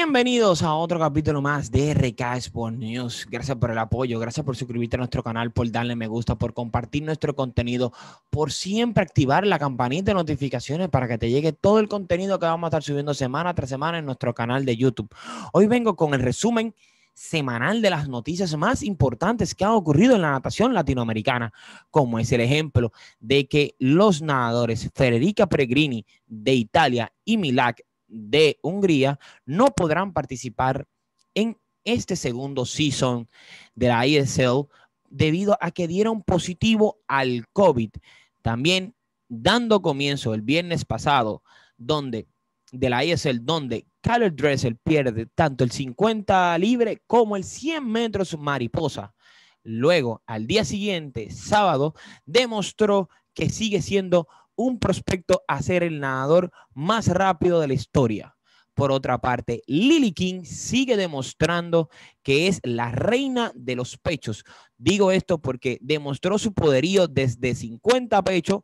Bienvenidos a otro capítulo más de RK Sports News. Gracias por el apoyo, gracias por suscribirte a nuestro canal, por darle me gusta, por compartir nuestro contenido, por siempre activar la campanita de notificaciones para que te llegue todo el contenido que vamos a estar subiendo semana tras semana en nuestro canal de YouTube. Hoy vengo con el resumen semanal de las noticias más importantes que han ocurrido en la natación latinoamericana, como es el ejemplo de que los nadadores Federica Pregrini de Italia y Milak de Hungría no podrán participar en este segundo season de la ISL debido a que dieron positivo al COVID. También dando comienzo el viernes pasado, donde de la ISL, donde Kyler Dressel pierde tanto el 50 libre como el 100 metros mariposa. Luego, al día siguiente, sábado, demostró que sigue siendo un prospecto a ser el nadador más rápido de la historia. Por otra parte, Lily King sigue demostrando que es la reina de los pechos. Digo esto porque demostró su poderío desde 50 pechos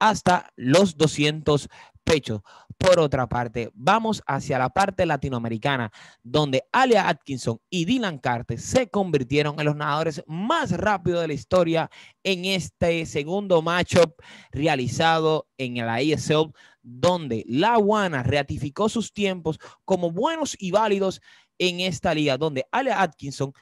hasta los 200 pechos. Por otra parte, vamos hacia la parte latinoamericana, donde Alia Atkinson y Dylan Carter se convirtieron en los nadadores más rápidos de la historia en este segundo matchup realizado en la ISL donde La Guana ratificó sus tiempos como buenos y válidos en esta liga, donde Alia Atkinson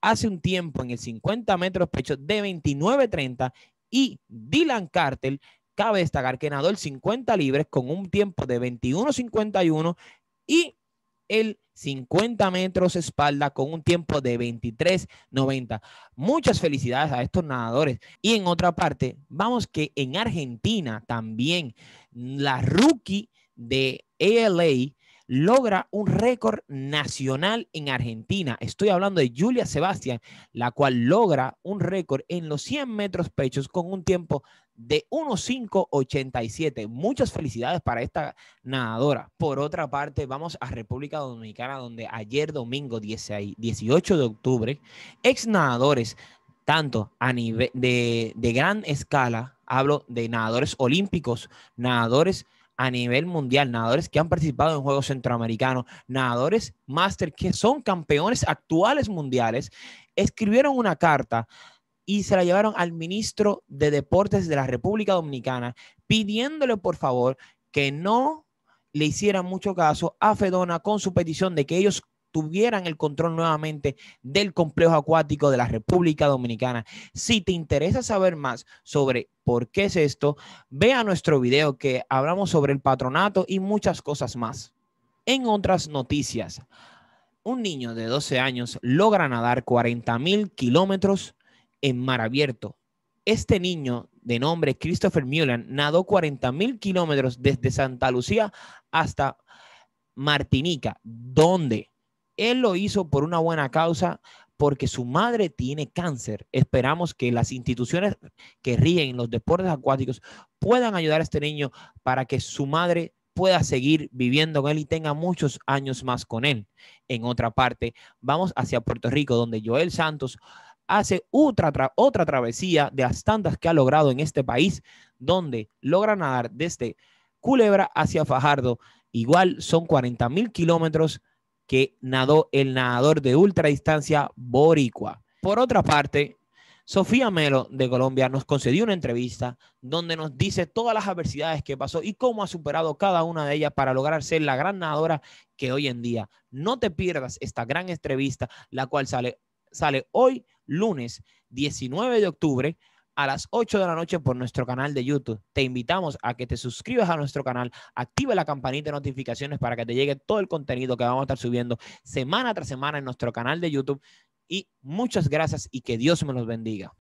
hace un tiempo en el 50 metros pecho de 29.30 y Dylan Carter Cabe destacar que nadó el 50 libres con un tiempo de 21.51 y el 50 metros espalda con un tiempo de 23.90. Muchas felicidades a estos nadadores. Y en otra parte, vamos que en Argentina también la rookie de ALA logra un récord nacional en Argentina. Estoy hablando de Julia Sebastián, la cual logra un récord en los 100 metros pechos con un tiempo de 1.587. Muchas felicidades para esta nadadora. Por otra parte, vamos a República Dominicana, donde ayer domingo 18 de octubre, ex nadadores, tanto a nivel de, de gran escala, hablo de nadadores olímpicos, nadadores a nivel mundial, nadadores que han participado en Juegos Centroamericanos, nadadores máster que son campeones actuales mundiales, escribieron una carta y se la llevaron al ministro de Deportes de la República Dominicana pidiéndole por favor que no le hicieran mucho caso a Fedona con su petición de que ellos tuvieran el control nuevamente del complejo acuático de la República Dominicana. Si te interesa saber más sobre por qué es esto, ve a nuestro video que hablamos sobre el patronato y muchas cosas más. En otras noticias, un niño de 12 años logra nadar 40.000 kilómetros en mar abierto. Este niño de nombre Christopher Mullen nadó 40.000 kilómetros desde Santa Lucía hasta Martinica, donde él lo hizo por una buena causa, porque su madre tiene cáncer. Esperamos que las instituciones que ríen los deportes acuáticos puedan ayudar a este niño para que su madre pueda seguir viviendo con él y tenga muchos años más con él. En otra parte, vamos hacia Puerto Rico, donde Joel Santos hace otra, otra travesía de las tantas que ha logrado en este país, donde logra nadar desde Culebra hacia Fajardo. Igual son 40 mil kilómetros que nadó el nadador de ultradistancia Boricua. Por otra parte, Sofía Melo de Colombia nos concedió una entrevista donde nos dice todas las adversidades que pasó y cómo ha superado cada una de ellas para lograr ser la gran nadadora que hoy en día. No te pierdas esta gran entrevista, la cual sale, sale hoy, lunes 19 de octubre a las 8 de la noche por nuestro canal de YouTube. Te invitamos a que te suscribas a nuestro canal, active la campanita de notificaciones para que te llegue todo el contenido que vamos a estar subiendo semana tras semana en nuestro canal de YouTube. Y muchas gracias y que Dios me los bendiga.